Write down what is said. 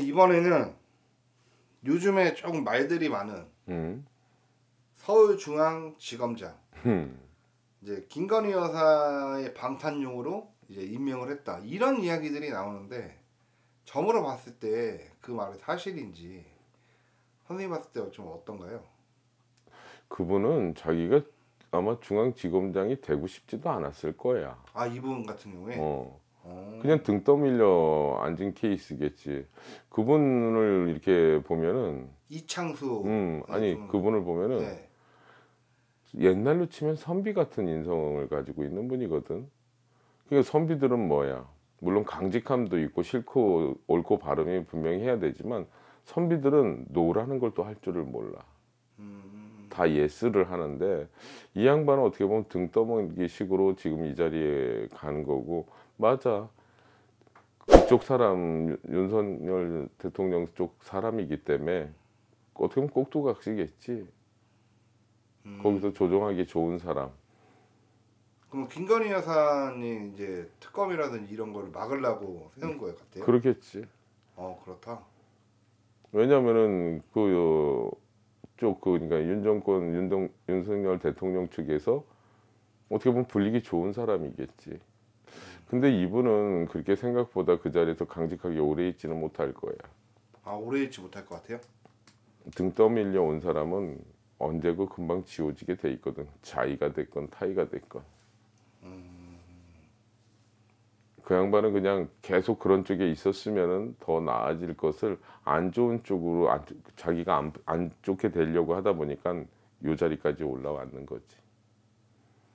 이번에는 요즘에 조금 말들이 많은 음. 서울중앙지검장 음. 이제 김건희 여사의 방탄용으로 이제 임명을 했다 이런 이야기들이 나오는데 점으로 봤을 때 그 말이 사실인지 선생님 봤을 때 좀 어떤가요? 그분은 자기가 아마 중앙지검장이 되고 싶지도 않았을 거야. 아 이분 같은 경우에. 어. 그냥 등 떠밀려 앉은 케이스겠지. 그분을 이렇게 보면은 이창수. 음, 아니 좀... 그분을 보면은 네. 옛날로 치면 선비 같은 인성을 가지고 있는 분이거든. 그러니까 선비들은 뭐야? 물론 강직함도 있고 싫고 옳고 바름이 분명히 해야 되지만 선비들은 노라는 걸 또 할 줄을 몰라. 다 예스를 하는데 이 양반은 어떻게 보면 등 떠먹기 식으로 지금 이 자리에 간 거고 맞아 그쪽 사람 윤석열 대통령 쪽 사람이기 때문에 어떻게 보면 꼭두각시겠지 음. 거기서 조정하기 좋은 사람 그럼 김건희 여사님 이제 특검이라든지 이런 거를 막으려고 세운 거예요, 같아요? 그렇겠지. 어, 그렇다. 왜냐면은 그 어, 쪽 그, 그러니까 윤정권 윤동 윤석열 대통령 측에서 어떻게 보면 불리기 좋은 사람이겠지. 근데 이분은 그렇게 생각보다 그 자리에서 강직하게 오래 있지는 못할 거야. 아 오래 있지 못할 것 같아요? 등 떠밀려 온 사람은 언제고 금방 지워지게 돼 있거든. 자의가 됐건 타의가 됐건. 음. 그 양반은 그냥 계속 그런 쪽에 있었으면은 더 나아질 것을 안 좋은 쪽으로 안, 자기가 안, 안 좋게 되려고 하다 보니까 요 자리까지 올라왔는 거지.